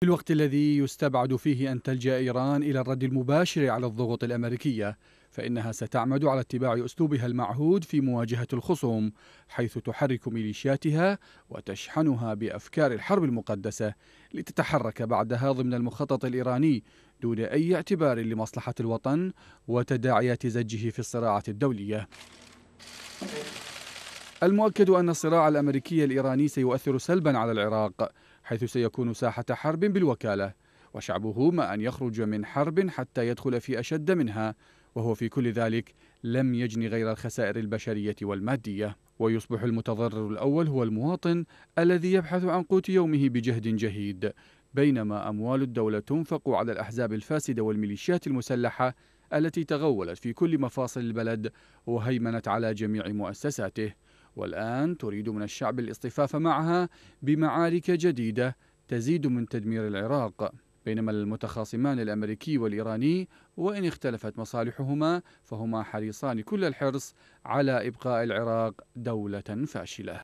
في الوقت الذي يستبعد فيه أن تلجأ إيران إلى الرد المباشر على الضغوط الأمريكية فإنها ستعمد على اتباع أسلوبها المعهود في مواجهة الخصوم حيث تحرك ميليشياتها وتشحنها بأفكار الحرب المقدسة لتتحرك بعدها ضمن المخطط الإيراني دون أي اعتبار لمصلحة الوطن وتداعيات زجه في الصراعات الدولية المؤكد أن الصراع الأمريكي الإيراني سيؤثر سلبا على العراق حيث سيكون ساحة حرب بالوكالة وشعبه ما أن يخرج من حرب حتى يدخل في أشد منها وهو في كل ذلك لم يجني غير الخسائر البشرية والمادية ويصبح المتضرر الأول هو المواطن الذي يبحث عن قوت يومه بجهد جهيد بينما أموال الدولة تنفق على الأحزاب الفاسدة والميليشيات المسلحة التي تغولت في كل مفاصل البلد وهيمنت على جميع مؤسساته والآن تريد من الشعب الاصطفاف معها بمعارك جديدة تزيد من تدمير العراق بينما المتخاصمان الأمريكي والإيراني وإن اختلفت مصالحهما فهما حريصان كل الحرص على إبقاء العراق دولة فاشلة